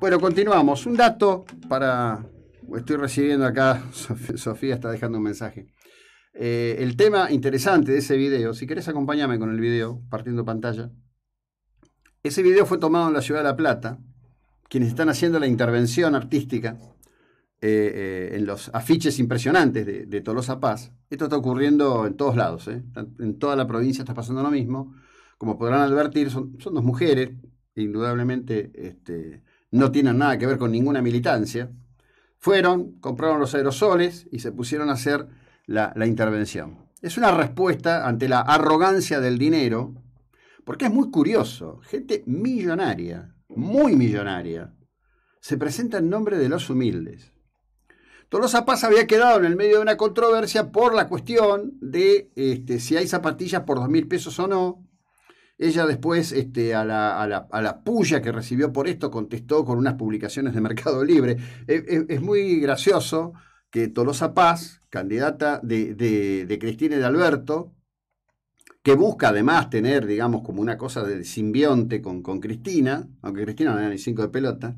Bueno, continuamos. Un dato para. Estoy recibiendo acá, Sofía está dejando un mensaje. Eh, el tema interesante de ese video, si querés acompañarme con el video, partiendo pantalla. Ese video fue tomado en la ciudad de La Plata. Quienes están haciendo la intervención artística eh, eh, en los afiches impresionantes de, Tolosa Paz. Esto está ocurriendo en todos lados, en toda la provincia está pasando lo mismo. Como podrán advertir, son, dos mujeres, indudablemente este, no tienen nada que ver con ninguna militancia, fueron, compraron los aerosoles y se pusieron a hacer la, intervención. Es una respuesta ante la arrogancia del dinero, porque es muy curioso, gente millonaria, muy millonaria, se presenta en nombre de los humildes. Tolosa Paz había quedado en el medio de una controversia por la cuestión de este, si hay zapatillas por dos mil pesos o no. Ella después, este, a, la, a, puya que recibió por esto, contestó con unas publicaciones de Mercado Libre. E, e, es, muy gracioso que Tolosa Paz, candidata de, Cristina de Alberto, que busca además tener, digamos, como una cosa de simbionte con, con Cristina, aunque Cristina no era ni cinco de pelota,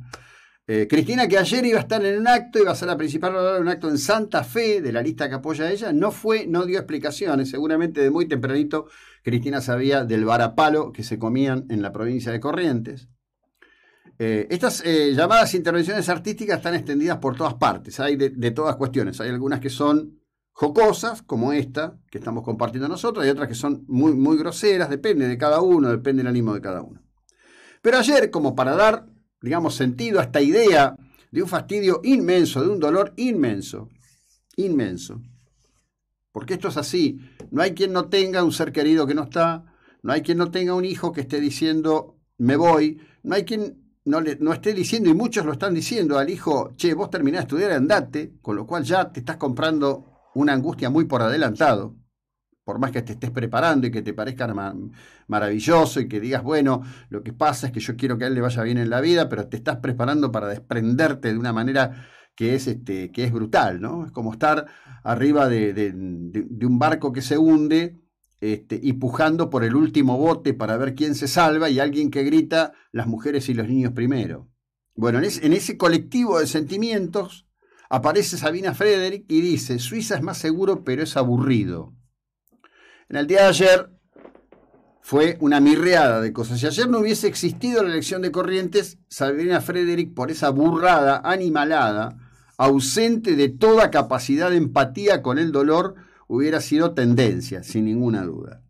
eh, Cristina, que ayer iba a estar en un acto, iba a ser la principal oradora de un acto en Santa Fe, de la lista que apoya a ella, no fue, no dio explicaciones. Seguramente de muy tempranito Cristina sabía del varapalo que se comían en la provincia de Corrientes. Eh, estas eh, llamadas intervenciones artísticas están extendidas por todas partes, hay de, todas cuestiones. Hay algunas que son jocosas, como esta que estamos compartiendo nosotros, y otras que son muy, muy groseras, depende de cada uno, depende del ánimo de cada uno. Pero ayer, como para dar digamos, sentido a esta idea de un fastidio inmenso, de un dolor inmenso, inmenso. Porque esto es así, no hay quien no tenga un ser querido que no está, no hay quien no tenga un hijo que esté diciendo, me voy, no hay quien no, no esté diciendo, y muchos lo están diciendo al hijo, che, vos terminás de estudiar, andate, con lo cual ya te estás comprando una angustia muy por adelantado por más que te estés preparando y que te parezca maravilloso y que digas, bueno, lo que pasa es que yo quiero que a él le vaya bien en la vida, pero te estás preparando para desprenderte de una manera que es, este, que es brutal, ¿no? Es como estar arriba de, un barco que se hunde este, y pujando por el último bote para ver quién se salva y alguien que grita, las mujeres y los niños primero. Bueno, en ese colectivo de sentimientos aparece Sabina Frederick y dice, Suiza es más seguro, pero es aburrido. En el día de ayer fue una mirreada de cosas. Si ayer no hubiese existido la elección de Corrientes, Sabrina Frederick, por esa burrada, animalada, ausente de toda capacidad de empatía con el dolor, hubiera sido tendencia, sin ninguna duda.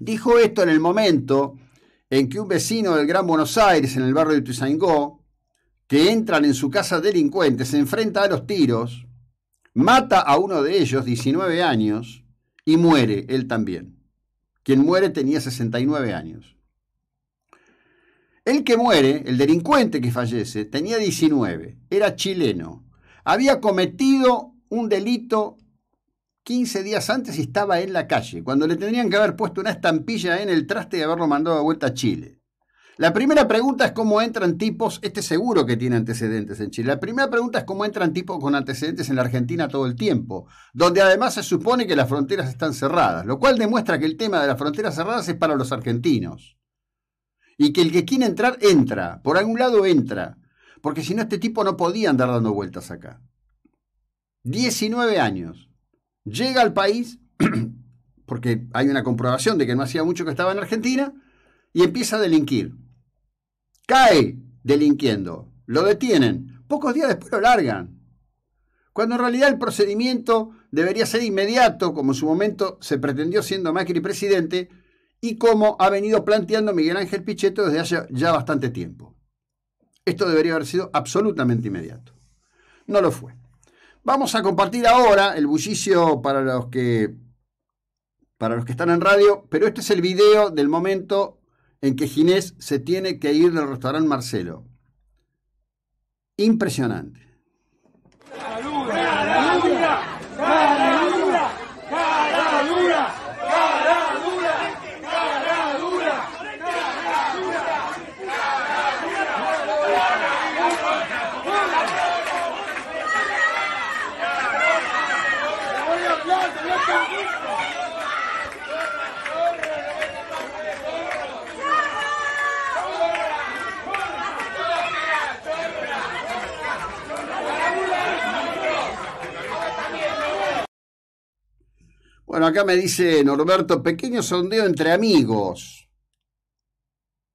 Dijo esto en el momento en que un vecino del Gran Buenos Aires, en el barrio de Tuisangó, que entran en su casa delincuentes, se enfrenta a los tiros, mata a uno de ellos, 19 años, y muere él también. Quien muere tenía 69 años. El que muere, el delincuente que fallece, tenía 19, era chileno, había cometido un delito 15 días antes y estaba en la calle, cuando le tendrían que haber puesto una estampilla en el traste y haberlo mandado de vuelta a Chile. La primera pregunta es cómo entran tipos, este seguro que tiene antecedentes en Chile. La primera pregunta es cómo entran tipos con antecedentes en la Argentina todo el tiempo, donde además se supone que las fronteras están cerradas, lo cual demuestra que el tema de las fronteras cerradas es para los argentinos. Y que el que quiere entrar, entra, por algún lado entra, porque si no este tipo no podía andar dando vueltas acá. 19 años. Llega al país, porque hay una comprobación de que no hacía mucho que estaba en Argentina, y empieza a delinquir Cae delinquiendo, lo detienen, pocos días después lo largan. Cuando en realidad el procedimiento debería ser inmediato, como en su momento se pretendió siendo Macri presidente, y como ha venido planteando Miguel Ángel Pichetto desde hace ya bastante tiempo. Esto debería haber sido absolutamente inmediato. No lo fue. Vamos a compartir ahora el bullicio para los que para los que están en radio, pero este es el video del momento en que Ginés se tiene que ir del restaurante Marcelo. Impresionante. acá me dice Norberto, pequeño sondeo entre amigos.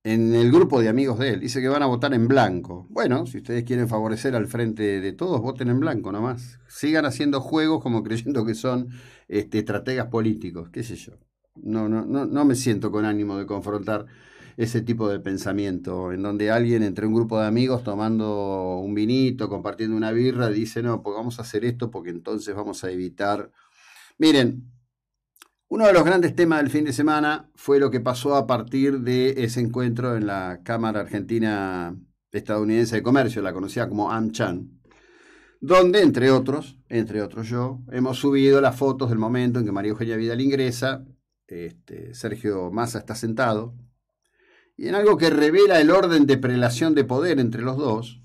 En el grupo de amigos de él. Dice que van a votar en blanco. Bueno, si ustedes quieren favorecer al frente de todos, voten en blanco nomás. Sigan haciendo juegos como creyendo que son este, estrategas políticos, qué sé yo. No, no, no, no me siento con ánimo de confrontar ese tipo de pensamiento, en donde alguien entre un grupo de amigos tomando un vinito, compartiendo una birra, dice, no, pues vamos a hacer esto porque entonces vamos a evitar. Miren, uno de los grandes temas del fin de semana fue lo que pasó a partir de ese encuentro en la Cámara Argentina Estadounidense de Comercio, la conocida como AmChan, donde, entre otros, entre otros yo, hemos subido las fotos del momento en que María Eugenia Vidal ingresa, este, Sergio Massa está sentado, y en algo que revela el orden de prelación de poder entre los dos,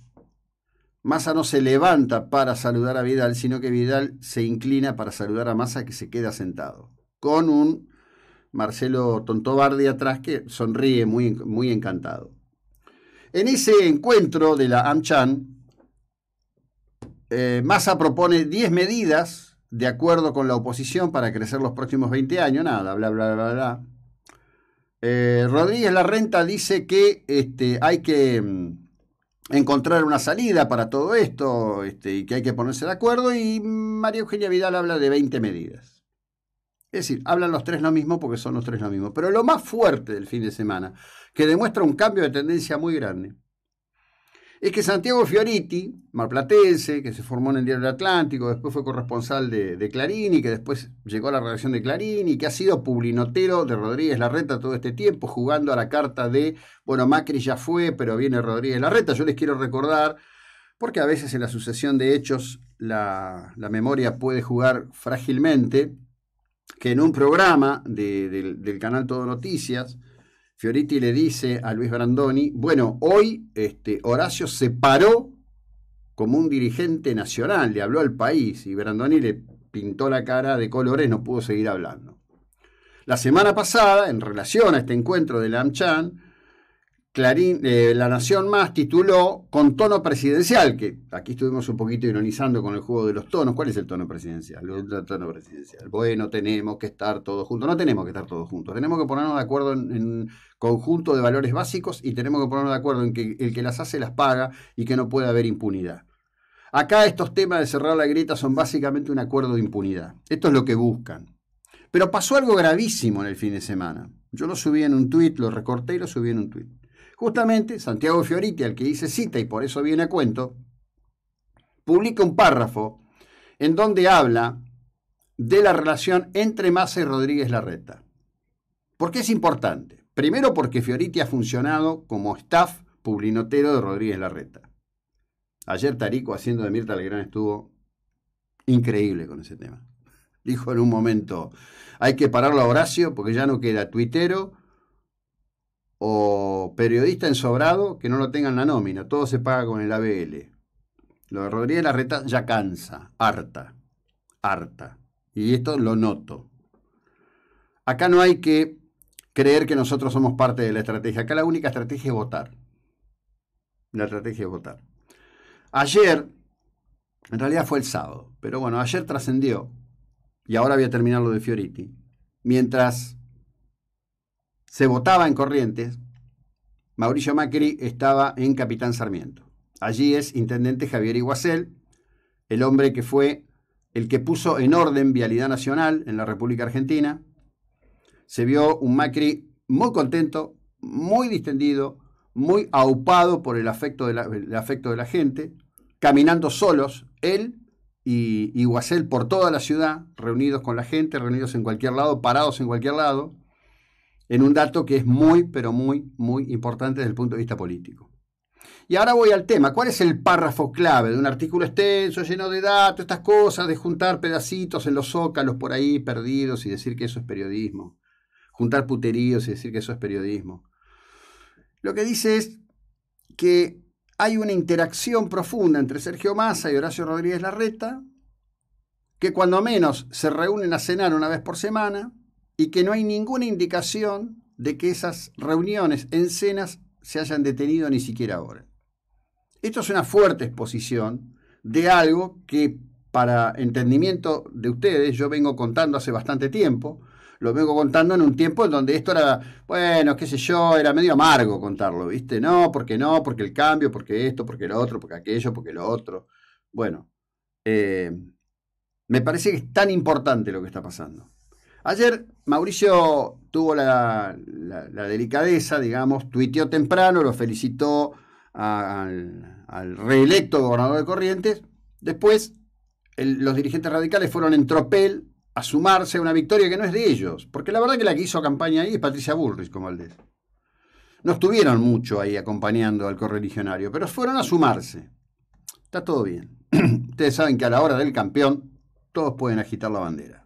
Massa no se levanta para saludar a Vidal, sino que Vidal se inclina para saludar a Massa que se queda sentado con un Marcelo Tontobardi atrás que sonríe muy, muy encantado. En ese encuentro de la AmChan, eh, Massa propone 10 medidas de acuerdo con la oposición para crecer los próximos 20 años, nada, bla, bla, bla, bla. Eh, Rodríguez Rodríguez Renta dice que este, hay que mm, encontrar una salida para todo esto este, y que hay que ponerse de acuerdo y María Eugenia Vidal habla de 20 medidas. Es decir, hablan los tres lo mismo porque son los tres lo mismo. Pero lo más fuerte del fin de semana, que demuestra un cambio de tendencia muy grande, es que Santiago Fioriti, malplatense, que se formó en el Diario Atlántico, después fue corresponsal de, Clarín y que después llegó a la redacción de Clarín y que ha sido publinotero de Rodríguez Larreta todo este tiempo, jugando a la carta de, bueno, Macri ya fue, pero viene Rodríguez Larreta. Yo les quiero recordar, porque a veces en la sucesión de hechos la, la memoria puede jugar frágilmente que en un programa del, canal Todo Noticias, Fioriti le dice a Luis Brandoni, bueno, hoy este, Horacio se paró como un dirigente nacional, le habló al país y Brandoni le pintó la cara de colores, no pudo seguir hablando. La semana pasada, en relación a este encuentro de Lam Chan, Clarín, eh, La Nación Más tituló con tono presidencial, que aquí estuvimos un poquito ironizando con el juego de los tonos. ¿Cuál es el tono presidencial? presidencial. Bueno, tenemos que estar todos juntos. No tenemos que estar todos juntos. Tenemos que ponernos de acuerdo en, un conjunto de valores básicos y tenemos que ponernos de acuerdo en que el que las hace las paga y que no puede haber impunidad. Acá estos temas de cerrar la grieta son básicamente un acuerdo de impunidad. Esto es lo que buscan. Pero pasó algo gravísimo en el fin de semana. Yo lo subí en un tuit, lo recorté y lo subí en un tuit. Justamente Santiago Fioriti, al que dice cita y por eso viene a cuento, publica un párrafo en donde habla de la relación entre Massa y Rodríguez Larreta. ¿Por qué es importante? Primero porque Fioriti ha funcionado como staff publinotero de Rodríguez Larreta. Ayer Tarico haciendo de Mirta Legrand estuvo increíble con ese tema. Dijo en un momento, hay que pararlo a Horacio porque ya no queda tuitero o periodista en sobrado que no lo tengan la nómina, todo se paga con el ABL. Lo de Rodríguez Larreta ya cansa, harta, harta. Y esto lo noto. Acá no hay que creer que nosotros somos parte de la estrategia. Acá la única estrategia es votar. La estrategia es votar. Ayer, en realidad fue el sábado, pero bueno, ayer trascendió, y ahora voy a terminar lo de Fioriti, mientras se votaba en Corrientes, Mauricio Macri estaba en Capitán Sarmiento. Allí es intendente Javier Iguacel, el hombre que fue el que puso en orden Vialidad Nacional en la República Argentina. Se vio un Macri muy contento, muy distendido, muy aupado por el afecto de la, afecto de la gente, caminando solos, él y Iguacel por toda la ciudad, reunidos con la gente, reunidos en cualquier lado, parados en cualquier lado en un dato que es muy, pero muy, muy importante desde el punto de vista político. Y ahora voy al tema. ¿Cuál es el párrafo clave de un artículo extenso, lleno de datos, estas cosas, de juntar pedacitos en los zócalos por ahí perdidos y decir que eso es periodismo? Juntar puteríos y decir que eso es periodismo. Lo que dice es que hay una interacción profunda entre Sergio Massa y Horacio Rodríguez Larreta, que cuando menos se reúnen a cenar una vez por semana, y que no hay ninguna indicación de que esas reuniones en cenas se hayan detenido ni siquiera ahora. Esto es una fuerte exposición de algo que para entendimiento de ustedes yo vengo contando hace bastante tiempo, lo vengo contando en un tiempo en donde esto era, bueno, qué sé yo, era medio amargo contarlo, ¿viste? No, porque no, porque el cambio, porque esto, porque lo otro, porque aquello, porque lo otro. Bueno, eh, me parece que es tan importante lo que está pasando. Ayer Mauricio tuvo la, delicadeza, digamos, tuiteó temprano, lo felicitó al, reelecto gobernador de Corrientes. Después, los dirigentes radicales fueron en tropel a sumarse a una victoria que no es de ellos, porque la verdad que la que hizo campaña ahí es Patricia Bullrich como Valdés. No estuvieron mucho ahí acompañando al correligionario, pero fueron a sumarse. Está todo bien. Ustedes saben que a la hora del campeón, todos pueden agitar la bandera.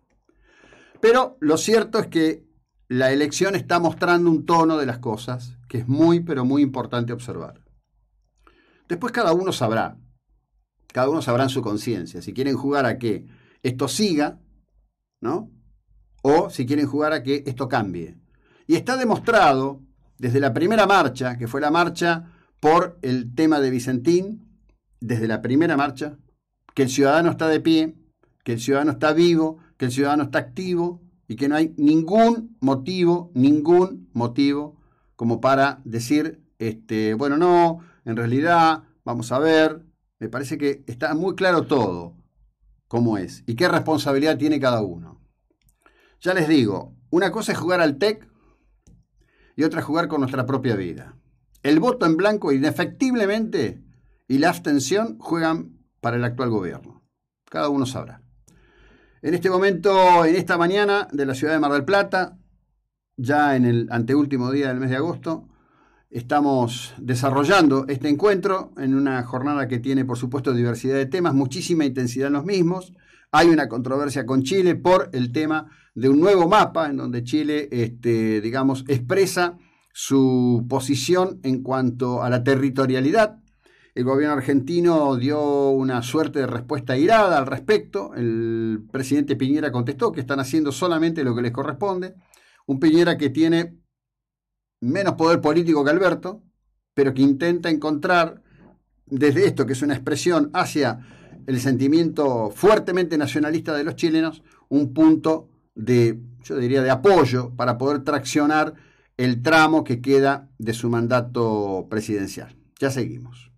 Pero lo cierto es que la elección está mostrando un tono de las cosas que es muy, pero muy importante observar. Después cada uno sabrá, cada uno sabrá en su conciencia, si quieren jugar a que esto siga, ¿no? O si quieren jugar a que esto cambie. Y está demostrado desde la primera marcha, que fue la marcha por el tema de Vicentín, desde la primera marcha, que el ciudadano está de pie, que el ciudadano está vivo, que el ciudadano está activo y que no hay ningún motivo, ningún motivo como para decir, este, bueno, no, en realidad, vamos a ver, me parece que está muy claro todo cómo es y qué responsabilidad tiene cada uno. Ya les digo, una cosa es jugar al TEC y otra es jugar con nuestra propia vida. El voto en blanco indefectiblemente y la abstención juegan para el actual gobierno. Cada uno sabrá. En este momento, en esta mañana de la ciudad de Mar del Plata, ya en el anteúltimo día del mes de agosto, estamos desarrollando este encuentro en una jornada que tiene, por supuesto, diversidad de temas, muchísima intensidad en los mismos. Hay una controversia con Chile por el tema de un nuevo mapa en donde Chile, este, digamos, expresa su posición en cuanto a la territorialidad el gobierno argentino dio una suerte de respuesta irada al respecto. El presidente Piñera contestó que están haciendo solamente lo que les corresponde. Un Piñera que tiene menos poder político que Alberto, pero que intenta encontrar desde esto, que es una expresión hacia el sentimiento fuertemente nacionalista de los chilenos, un punto de, yo diría, de apoyo para poder traccionar el tramo que queda de su mandato presidencial. Ya seguimos.